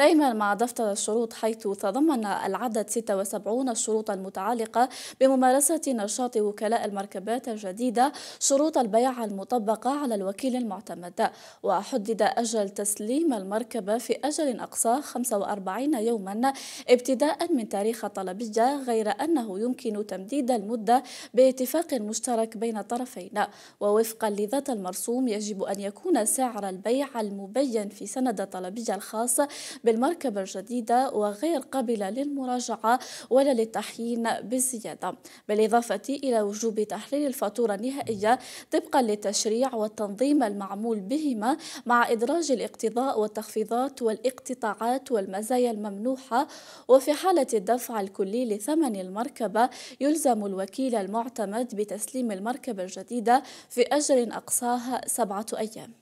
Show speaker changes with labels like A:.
A: دائما مع دفتر الشروط حيث تضمن العدد 76 الشروط المتعلقة بممارسة نشاط وكلاء المركبات الجديدة شروط البيع المطبقة على الوكيل المعتمد وحدد أجل تسليم المركبة في أجل أقصى 45 يوما ابتداء من تاريخ الطلبية غير أنه يمكن تمديد المدة باتفاق مشترك بين الطرفين ووفقا لذات المرسوم يجب أن يكون سعر البيع المبين في سند الطلبية الخاص بالمركبة الجديدة وغير قابلة للمراجعة ولا للتحيين بزيادة بالإضافة إلى وجوب تحليل الفاتورة النهائية طبقا للتشريع والتنظيم المعمول بهما مع إدراج الاقتضاء والتخفيضات والاقتطاعات والمزايا الممنوحة وفي حالة الدفع الكلي لثمن المركبة يلزم الوكيل المعتمد بتسليم المركبة الجديدة في أجر أقصاها سبعة أيام